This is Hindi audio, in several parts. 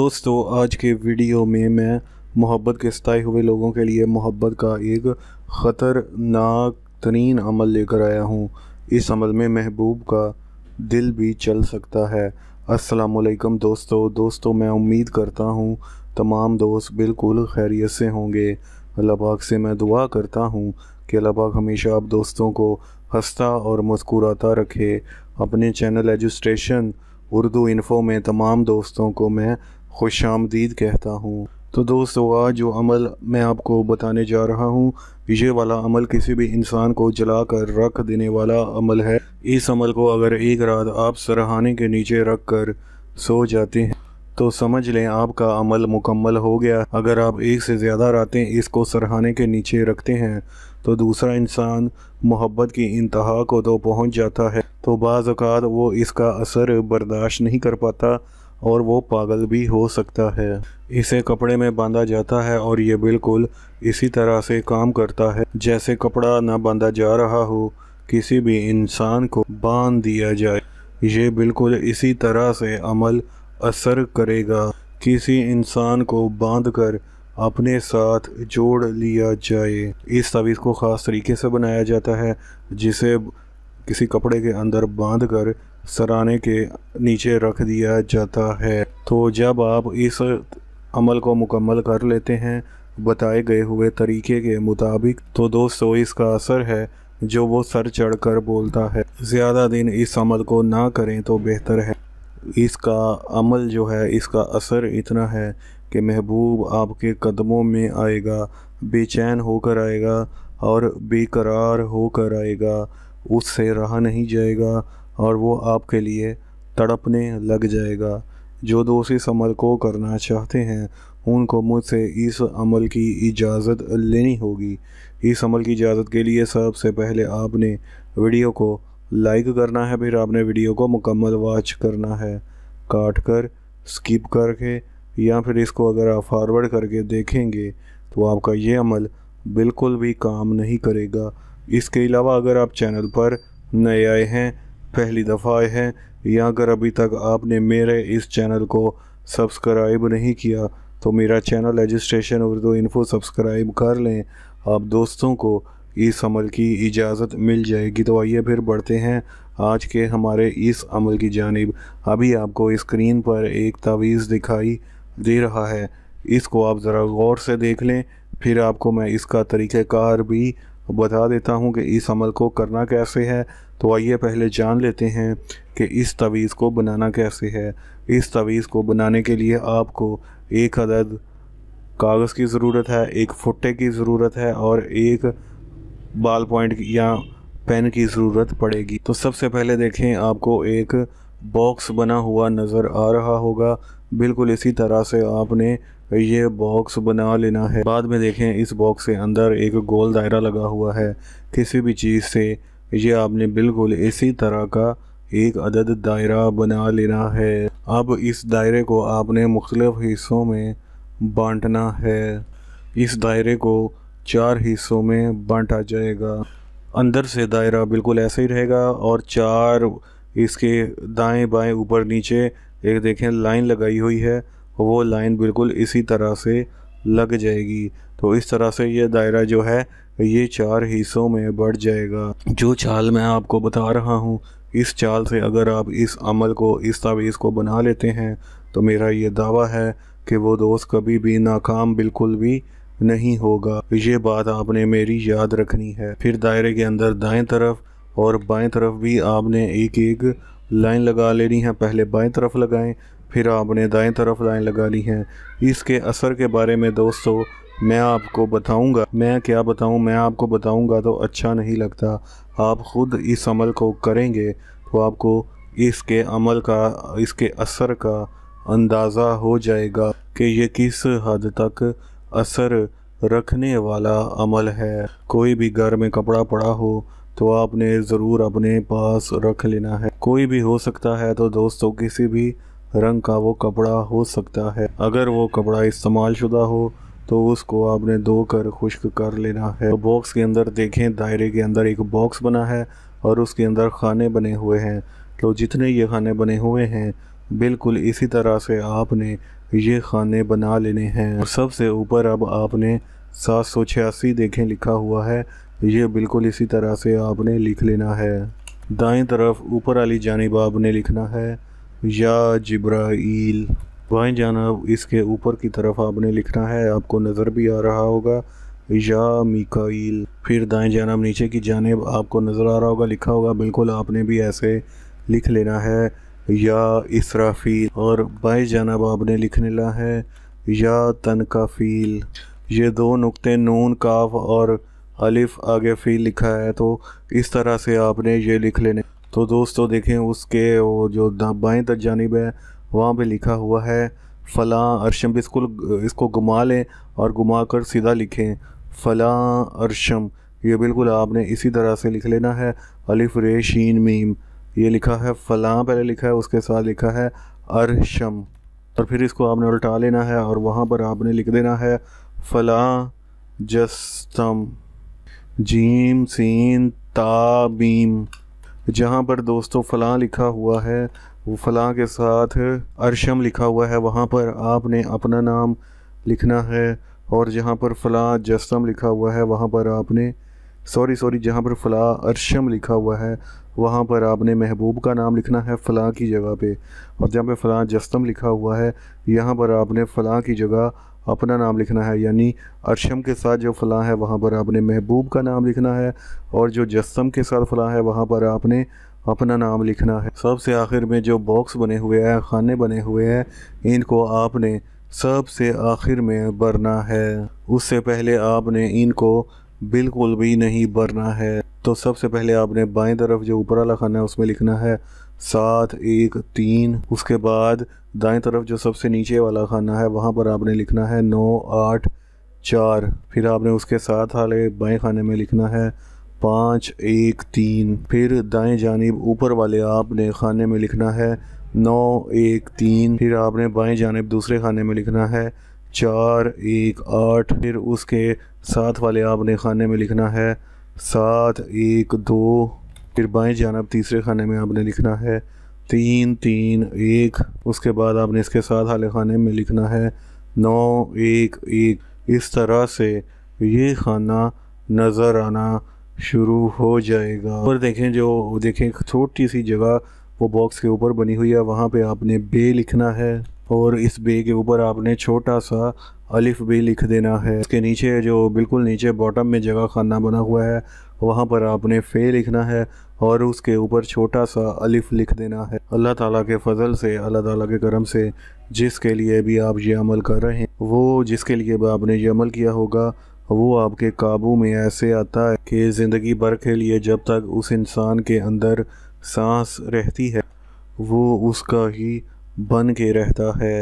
दोस्तों आज के वीडियो में मैं मोहब्बत के सताए हुए लोगों के लिए मोहब्बत का एक ख़तरनाक तरीन अमल लेकर आया हूँ इस अमल में महबूब का दिल भी चल सकता है असलकम दोस्तों दोस्तों मैं उम्मीद करता हूँ तमाम दोस्त बिल्कुल खैरियत से होंगे अल्लाह पाक से मैं दुआ करता हूँ कि अल्लाह पाक हमेशा आप दोस्तों को हंसता और मुस्कुराता रखे अपने चैनल रजिस्ट्रेशन उर्दू इन्फो में तमाम दोस्तों को मैं खुश आमदीद कहता हूँ तो दोस्तों आज जो अमल मैं आपको बताने जा रहा हूँ ये वाला अमल किसी भी इंसान को जला कर रख देने वाला अमल है इस अमल को अगर एक रात आप सराहाने के नीचे रख कर सो जाते हैं तो समझ लें आपका अमल मुकम्मल हो गया अगर आप एक से ज़्यादा रातें इसको सराहाने के नीचे रखते हैं तो दूसरा इंसान मोहब्बत की इंतहा को तो पहुंच जाता है तो बाज़ात वो इसका असर बर्दाश्त नहीं कर पाता और वो पागल भी हो सकता है इसे कपड़े में बांधा जाता है और ये बिल्कुल इसी तरह से काम करता है जैसे कपड़ा ना बांधा जा रहा हो किसी भी इंसान को बांध दिया जाए ये बिल्कुल इसी तरह से अमल असर करेगा किसी इंसान को बांध कर अपने साथ जोड़ लिया जाए इस तवीज़ को ख़ास तरीके से बनाया जाता है जिसे किसी कपड़े के अंदर बांध कर सराने के नीचे रख दिया जाता है तो जब आप इस अमल को मुकम्मल कर लेते हैं बताए गए हुए तरीके के मुताबिक तो दोस्तों इसका असर है जो वो सर चढ़कर बोलता है ज़्यादा दिन इस अमल को ना करें तो बेहतर है इसका अमल जो है इसका असर इतना है कि महबूब आपके कदमों में आएगा बेचैन होकर आएगा और बेकरार होकर आएगा उससे रहा नहीं जाएगा और वो आपके लिए तड़पने लग जाएगा जो दोषी इस अमल को करना चाहते हैं उनको मुझसे इस अमल की इजाज़त लेनी होगी इस अमल की इजाज़त के लिए सबसे पहले आपने वीडियो को लाइक करना है फिर आपने वीडियो को मुकम्मल वॉच करना है काट कर स्किप करके या फिर इसको अगर आप फॉरवर्ड करके देखेंगे तो आपका ये अमल बिल्कुल भी काम नहीं करेगा इसके अलावा अगर आप चैनल पर नए आए हैं पहली दफ़ा आए हैं या अगर अभी तक आपने मेरे इस चैनल को सब्सक्राइब नहीं किया तो मेरा channel registration Urdu info subscribe कर लें आप दोस्तों को इस अमल की इजाज़त मिल जाएगी तो आइए फिर बढ़ते हैं आज के हमारे इस अमल की जानब अभी आपको स्क्रीन पर एक तवीज़ दिखाई दे रहा है इसको आप ज़रा गौर से देख लें फिर आपको मैं इसका तरीक़ार भी बता देता हूँ कि इस अमल को करना कैसे है तो आइए पहले जान लेते हैं कि इस तवीज़ को बनाना कैसे है इस तवीज़ को बनाने के लिए आपको एक अदद कागज़ की ज़रूरत है एक फुट्टे की ज़रूरत है और एक बाल पॉइंट या पेन की ज़रूरत पड़ेगी तो सबसे पहले देखें आपको एक बॉक्स बना हुआ नज़र आ रहा होगा बिल्कुल इसी तरह से आपने ये बॉक्स बना लेना है बाद में देखें इस बॉक्स के अंदर एक गोल दायरा लगा हुआ है किसी भी चीज़ से ये आपने बिल्कुल इसी तरह का एक अदद दायरा बना लेना है अब इस दायरे को आपने मुख्तलिफ़ हिस्सों में बांटना है इस दायरे को चार हिस्सों में बांटा जाएगा अंदर से दायरा बिल्कुल ऐसे ही रहेगा और चार इसके दाएं बाएं ऊपर नीचे एक देखें लाइन लगाई हुई है वो लाइन बिल्कुल इसी तरह से लग जाएगी तो इस तरह से ये दायरा जो है ये चार हिस्सों में बढ़ जाएगा जो चाल मैं आपको बता रहा हूँ इस चाल से अगर आप इस अमल को इस तावीज़ को बना लेते हैं तो मेरा ये दावा है कि वो दोस्त कभी भी नाकाम बिल्कुल भी नहीं होगा ये बात आपने मेरी याद रखनी है फिर दायरे के अंदर दाएं तरफ और बाएं तरफ भी आपने एक एक लाइन लगा लेनी है पहले बाएं तरफ लगाएं फिर आपने दाएं तरफ लाइन लगा ली है इसके असर के बारे में दोस्तों मैं आपको बताऊंगा मैं क्या बताऊं मैं आपको बताऊंगा तो अच्छा नहीं लगता आप ख़ुद इस अमल को करेंगे तो आपको इसके अमल का इसके असर का अंदाज़ा हो जाएगा कि ये किस हद तक असर रखने वाला अमल है कोई भी घर में कपड़ा पड़ा हो तो आपने ज़रूर अपने पास रख लेना है कोई भी हो सकता है तो दोस्तों किसी भी रंग का वो कपड़ा हो सकता है अगर वो कपड़ा इस्तेमाल शुदा हो तो उसको आपने धो कर खुश्क कर लेना है तो बॉक्स के अंदर देखें दायरे के अंदर एक बॉक्स बना है और उसके अंदर खाने बने हुए हैं तो जितने ये खाने बने हुए हैं बिल्कुल इसी तरह से आपने ये खाने बना लेने हैं सबसे ऊपर अब आपने सात सौ छियासी देखें लिखा हुआ है ये बिल्कुल इसी तरह से आपने लिख लेना है दाएं तरफ ऊपर वाली जानब आपने लिखना है या जब्राइल बाएं जानब इसके ऊपर की तरफ आपने लिखना है आपको नज़र भी आ रहा होगा या मिकाइल फिर दाएं जानब नीचे की जानब आपको नज़र आ रहा होगा लिखा होगा बिल्कुल आपने भी ऐसे लिख लेना है या इसराफील और बाएं जानब आपने लिख लेना है या तनकाफील ये दो नुक्ते नून काफ और अलिफ आगे फ़ी लिखा है तो इस तरह से आपने ये लिख लेने तो दोस्तों देखें उसके वो जो बाएँ तक जानब है वहाँ पे लिखा हुआ है फ़लाँ अरशम इसको इसको घुमा लें और घुमा कर सीधा लिखें फ़लाँ अरशम ये बिल्कुल आपने इसी तरह से लिख लेना है अलिफ रे शीन मीम ये लिखा है फ़लाँ पहले लिखा है उसके साथ लिखा है अरशम और फिर इसको आपने उल्टा लेना है और वहाँ पर आपने लिख देना है फ़लाँ जस्तम जीम सीन ता बीम जहाँ पर दोस्तों फ़लाँ लिखा हुआ है वो फ़लाँ के साथ अरशम लिखा हुआ है वहाँ पर आपने अपना नाम लिखना है और जहाँ पर फ़लाँ जसम लिखा हुआ है वहाँ पर आपने सॉरी सॉरी जहाँ पर फ़लाँ अरशम लिखा हुआ है वहाँ पर आपने महबूब का नाम लिखना है फ़लाँ की जगह पे और जहाँ पे फ़लाँ जस्तम लिखा हुआ है यहाँ पर आपने फ़लाँ की जगह अपना नाम लिखना है यानी अरशम के साथ जो फ़लाँ है वहाँ पर आपने महबूब का नाम लिखना है और जो जस्म के साथ फ़लाँ है वहाँ पर आपने अपना नाम लिखना है सबसे आखिर में जो बॉक्स बने हुए हैं खाने बने हुए हैं इनको आपने सबसे आखिर में भरना है उससे पहले आपने इनको बिल्कुल भी नहीं भरना है तो सबसे पहले आपने बाएं तरफ जो ऊपर वाला खाना है उसमें लिखना है सात एक तीन उसके बाद दाएं तरफ जो सबसे नीचे वाला खाना है वहाँ पर आपने लिखना है नौ आठ चार फिर आपने उसके साथ वाले बाएं खाने में लिखना है पाँच एक तीन फिर दाएं जानब ऊपर वाले आपने खाने में लिखना है नौ एक तीन फिर आपने बाएं जानब दूसरे खाने में लिखना है चार एक आठ फिर उसके साथ वाले आपने खाने में लिखना है सात एक दो फिर बाएं जानब तीसरे खाने में आपने लिखना है तीन तीन एक उसके बाद आपने इसके साथ हाल खाने में लिखना है नौ एक एक इस तरह से ये खाना नज़र आना शुरू हो जाएगा और देखें जो देखें छोटी सी जगह वो बॉक्स के ऊपर बनी हुई है वहाँ पे आपने बे लिखना है और इस बे के ऊपर आपने छोटा सा अलिफ भी लिख देना है इसके नीचे जो बिल्कुल नीचे बॉटम में जगह खाना बना हुआ है वहाँ पर आपने फ़े लिखना है और उसके ऊपर छोटा सा अलिफ लिख देना है अल्लाह ताला के फजल से अल्लाह ताला के करम से जिसके लिए भी आप ये अमल कर रहे हैं वो जिसके लिए भी आपने ये अमल किया होगा वो आपके काबू में ऐसे आता है कि ज़िंदगी भर के लिए जब तक उस इंसान के अंदर सांस रहती है वो उसका ही बन के रहता है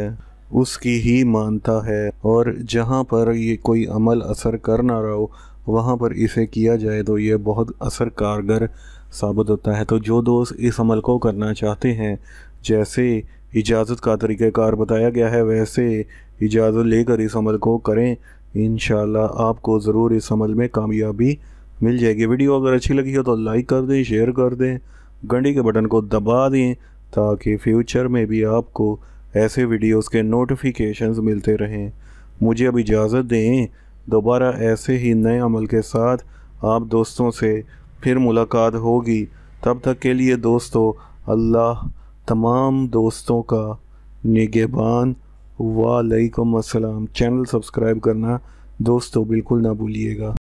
उसकी ही मानता है और जहाँ पर ये कोई अमल असर कर ना रहा हो वहाँ पर इसे किया जाए तो ये बहुत असर कारगर साबित होता है तो जो दोस्त इस अमल को करना चाहते हैं जैसे इजाज़त का तरीक़ार बताया गया है वैसे इजाज़त लेकर इस अमल को करें इन आपको ज़रूर इस अमल में कामयाबी मिल जाएगी वीडियो अगर अच्छी लगी हो तो लाइक कर दें शेयर कर दें घंटी के बटन को दबा दें ताकि फ्यूचर में भी आपको ऐसे वीडियोस के नोटिफिकेशंस मिलते रहें मुझे अब इजाज़त दें दोबारा ऐसे ही नए अमल के साथ आप दोस्तों से फिर मुलाकात होगी तब तक के लिए दोस्तों अल्लाह तमाम दोस्तों का निगेबान वालेकुम अस्सलाम चैनल सब्सक्राइब करना दोस्तों बिल्कुल ना भूलिएगा